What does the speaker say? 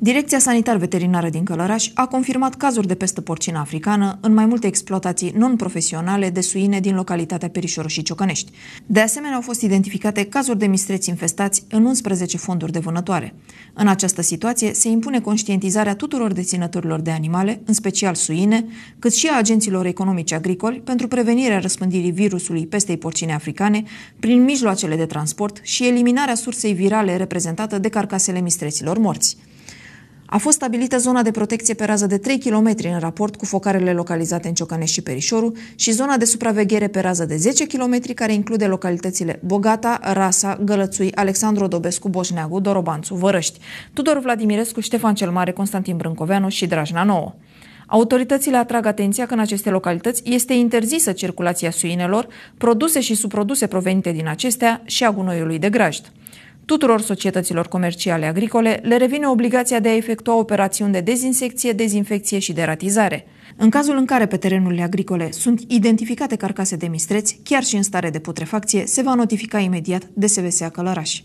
Direcția Sanitar-Veterinară din Călăraș a confirmat cazuri de pestă porcină africană în mai multe exploatații non-profesionale de suine din localitatea Perișorul și Ciocănești. De asemenea, au fost identificate cazuri de mistreți infestați în 11 fonduri de vânătoare. În această situație se impune conștientizarea tuturor deținătorilor de animale, în special suine, cât și a agenților economici agricoli, pentru prevenirea răspândirii virusului pestei porcine africane prin mijloacele de transport și eliminarea sursei virale reprezentată de carcasele mistreților morți. A fost stabilită zona de protecție pe rază de 3 km în raport cu focarele localizate în Ciocănești și Perișorul și zona de supraveghere pe rază de 10 km care include localitățile Bogata, Rasa, Gălățui, Alexandru Dobescu, Boșneagu, Dorobanțu, Vărăști, Tudor Vladimirescu, Ștefan cel Mare, Constantin Brâncoveanu și Drajna Nouă. Autoritățile atrag atenția că în aceste localități este interzisă circulația suinelor, produse și subproduse provenite din acestea și a gunoiului de grajd. Tuturor societăților comerciale agricole le revine obligația de a efectua operațiuni de dezinsecție, dezinfecție și deratizare. În cazul în care pe terenurile agricole sunt identificate carcase de mistreți, chiar și în stare de putrefacție, se va notifica imediat DSVSA Călăraș.